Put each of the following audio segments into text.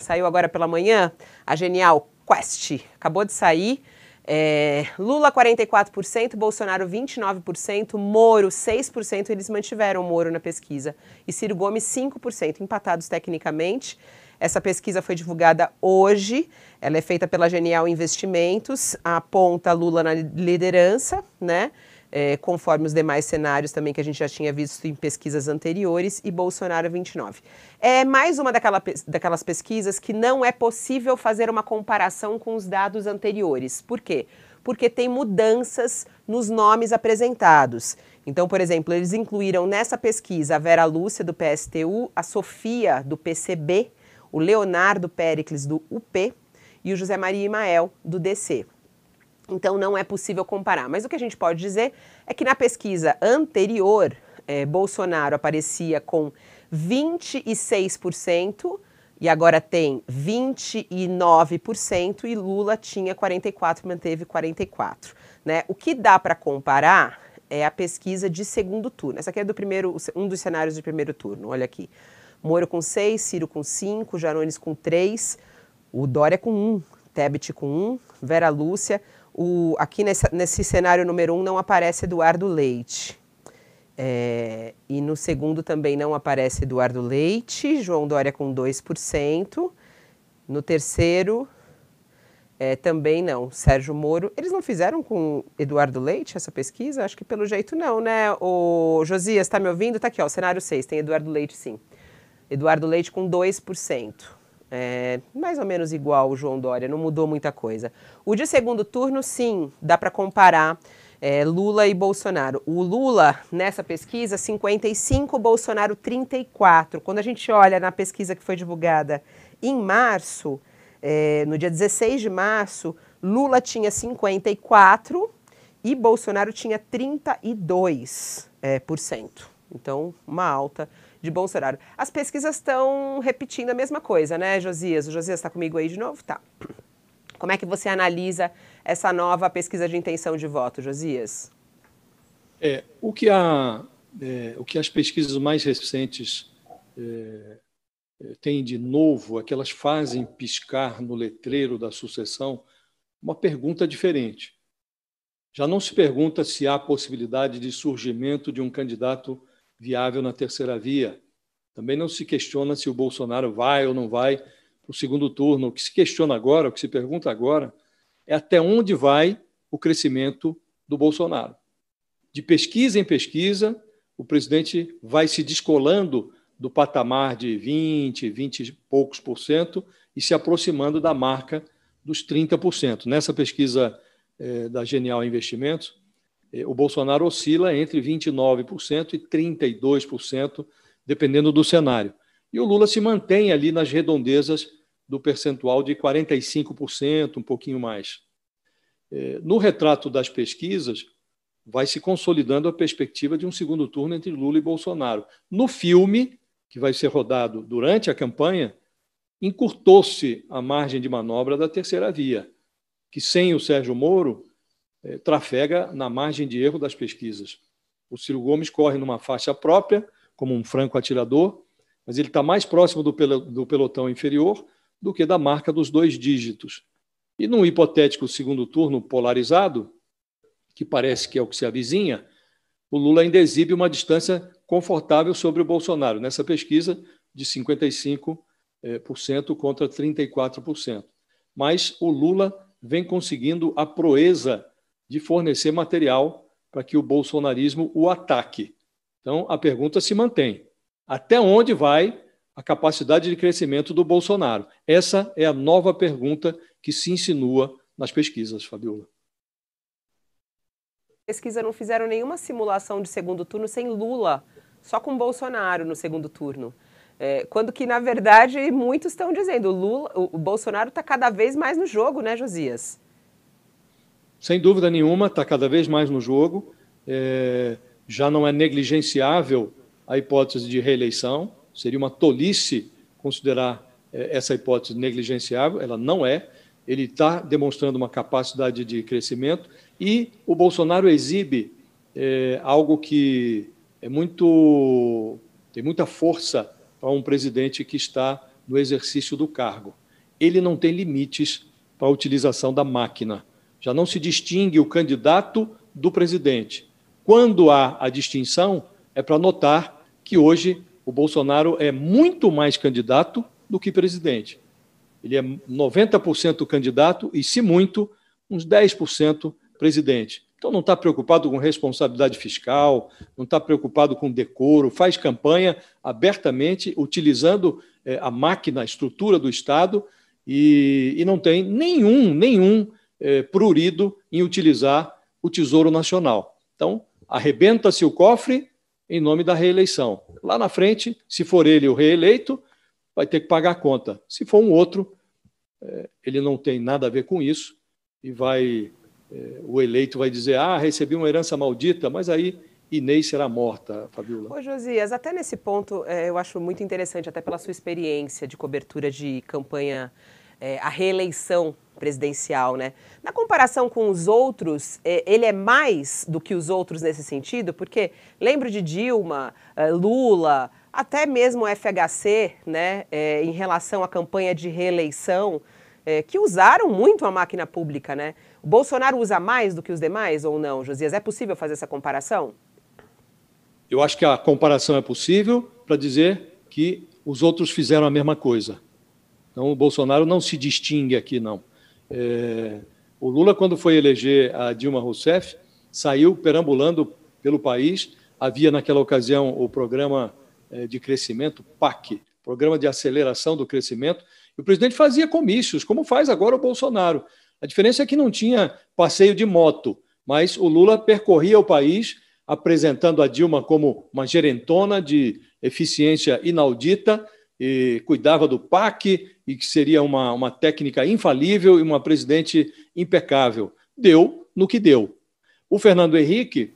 Saiu agora pela manhã a genial Quest. Acabou de sair. É, Lula 44%, Bolsonaro 29%, Moro 6%, eles mantiveram Moro na pesquisa. E Ciro Gomes 5%, empatados tecnicamente. Essa pesquisa foi divulgada hoje, ela é feita pela Genial Investimentos, aponta Lula na liderança, né? é, conforme os demais cenários também que a gente já tinha visto em pesquisas anteriores, e Bolsonaro 29. É mais uma daquela, daquelas pesquisas que não é possível fazer uma comparação com os dados anteriores. Por quê? Porque tem mudanças nos nomes apresentados. Então, por exemplo, eles incluíram nessa pesquisa a Vera Lúcia, do PSTU, a Sofia, do PCB, o Leonardo Pericles, do UP, e o José Maria Imael, do DC. Então não é possível comparar. Mas o que a gente pode dizer é que na pesquisa anterior, é, Bolsonaro aparecia com 26% e agora tem 29% e Lula tinha 44, manteve 44, né? O que dá para comparar é a pesquisa de segundo turno. Essa aqui é do primeiro, um dos cenários de primeiro turno. Olha aqui. Moro com 6, Ciro com 5, Janones com 3, o Dória com 1, Tebet com 1, Vera Lúcia o, aqui nesse cenário número um não aparece Eduardo Leite. É, e no segundo também não aparece Eduardo Leite, João Dória com 2%. No terceiro, é, também não, Sérgio Moro. Eles não fizeram com Eduardo Leite essa pesquisa? Acho que pelo jeito não, né? O Josias, está me ouvindo? Tá aqui, ó, o cenário 6, tem Eduardo Leite sim. Eduardo Leite com 2%. É, mais ou menos igual o João Dória, não mudou muita coisa. O de segundo turno, sim, dá para comparar é, Lula e Bolsonaro. O Lula, nessa pesquisa, 55, Bolsonaro 34. Quando a gente olha na pesquisa que foi divulgada em março, é, no dia 16 de março, Lula tinha 54 e Bolsonaro tinha 32%. É, então, uma alta de Bolsonaro. As pesquisas estão repetindo a mesma coisa, né, Josias? O Josias está comigo aí de novo? Tá. Como é que você analisa essa nova pesquisa de intenção de voto, Josias? É, o, que a, é, o que as pesquisas mais recentes é, é, têm de novo é que elas fazem piscar no letreiro da sucessão uma pergunta diferente. Já não se pergunta se há possibilidade de surgimento de um candidato viável na terceira via. Também não se questiona se o Bolsonaro vai ou não vai para o segundo turno. O que se questiona agora, o que se pergunta agora, é até onde vai o crescimento do Bolsonaro. De pesquisa em pesquisa, o presidente vai se descolando do patamar de 20, 20 e poucos por cento e se aproximando da marca dos 30%. Nessa pesquisa eh, da Genial Investimentos, eh, o Bolsonaro oscila entre 29% e 32%, dependendo do cenário. E o Lula se mantém ali nas redondezas do percentual de 45%, um pouquinho mais. Eh, no retrato das pesquisas, vai se consolidando a perspectiva de um segundo turno entre Lula e Bolsonaro. No filme, que vai ser rodado durante a campanha, encurtou-se a margem de manobra da terceira via, que sem o Sérgio Moro é, trafega na margem de erro das pesquisas. O Ciro Gomes corre numa faixa própria, como um franco atirador, mas ele está mais próximo do pelotão inferior do que da marca dos dois dígitos. E num hipotético segundo turno polarizado, que parece que é o que se avizinha, o Lula ainda exibe uma distância confortável sobre o Bolsonaro, nessa pesquisa de 55% é, contra 34%. Mas o Lula vem conseguindo a proeza de fornecer material para que o bolsonarismo o ataque. Então, a pergunta se mantém: até onde vai a capacidade de crescimento do Bolsonaro? Essa é a nova pergunta que se insinua nas pesquisas, Fabiola. Pesquisa não fizeram nenhuma simulação de segundo turno sem Lula, só com Bolsonaro no segundo turno. É, quando que, na verdade, muitos estão dizendo, Lula, o, o Bolsonaro está cada vez mais no jogo, né, Josias? sem dúvida nenhuma, está cada vez mais no jogo. É, já não é negligenciável a hipótese de reeleição. Seria uma tolice considerar é, essa hipótese negligenciável. Ela não é. Ele está demonstrando uma capacidade de crescimento. E o Bolsonaro exibe é, algo que é muito tem muita força para um presidente que está no exercício do cargo. Ele não tem limites para a utilização da máquina já não se distingue o candidato do presidente. Quando há a distinção, é para notar que hoje o Bolsonaro é muito mais candidato do que presidente. Ele é 90% candidato e, se muito, uns 10% presidente. Então não está preocupado com responsabilidade fiscal, não está preocupado com decoro, faz campanha abertamente, utilizando eh, a máquina, a estrutura do Estado, e, e não tem nenhum, nenhum é, prurido em utilizar o Tesouro Nacional. Então, arrebenta-se o cofre em nome da reeleição. Lá na frente, se for ele o reeleito, vai ter que pagar a conta. Se for um outro, é, ele não tem nada a ver com isso e vai é, o eleito vai dizer: "Ah, recebi uma herança maldita", mas aí Inês será morta, Fabiola. Ô, Josias, até nesse ponto eu acho muito interessante, até pela sua experiência de cobertura de campanha, a reeleição presidencial, né? Na comparação com os outros, é, ele é mais do que os outros nesse sentido, porque lembro de Dilma, é, Lula, até mesmo o FHC, né, é, em relação à campanha de reeleição, que usaram muito a máquina pública, né? O Bolsonaro usa mais do que os demais ou não, Josias? É possível fazer essa comparação? Eu acho que a comparação é possível para dizer que os outros fizeram a mesma coisa. Então, o Bolsonaro não se distingue aqui, não. É, o Lula, quando foi eleger a Dilma Rousseff, saiu perambulando pelo país. Havia, naquela ocasião, o programa é, de crescimento, PAC, Programa de Aceleração do Crescimento, e o presidente fazia comícios, como faz agora o Bolsonaro. A diferença é que não tinha passeio de moto, mas o Lula percorria o país apresentando a Dilma como uma gerentona de eficiência inaudita, e cuidava do PAC e que seria uma, uma técnica infalível e uma presidente impecável. Deu no que deu. O Fernando Henrique,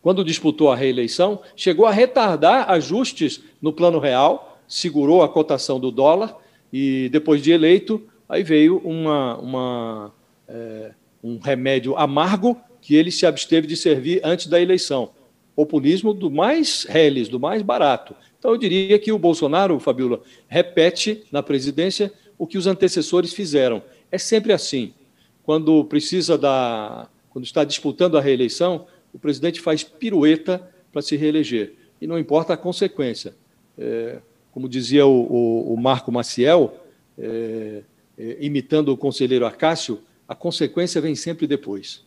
quando disputou a reeleição, chegou a retardar ajustes no Plano Real, segurou a cotação do dólar e, depois de eleito, aí veio uma, uma, é, um remédio amargo que ele se absteve de servir antes da eleição populismo do mais reles, do mais barato. Então, eu diria que o Bolsonaro, Fabiola, repete na presidência o que os antecessores fizeram. É sempre assim. Quando precisa da. Quando está disputando a reeleição, o presidente faz pirueta para se reeleger. E não importa a consequência. É, como dizia o, o, o Marco Maciel, é, é, imitando o conselheiro Acácio, a consequência vem sempre depois.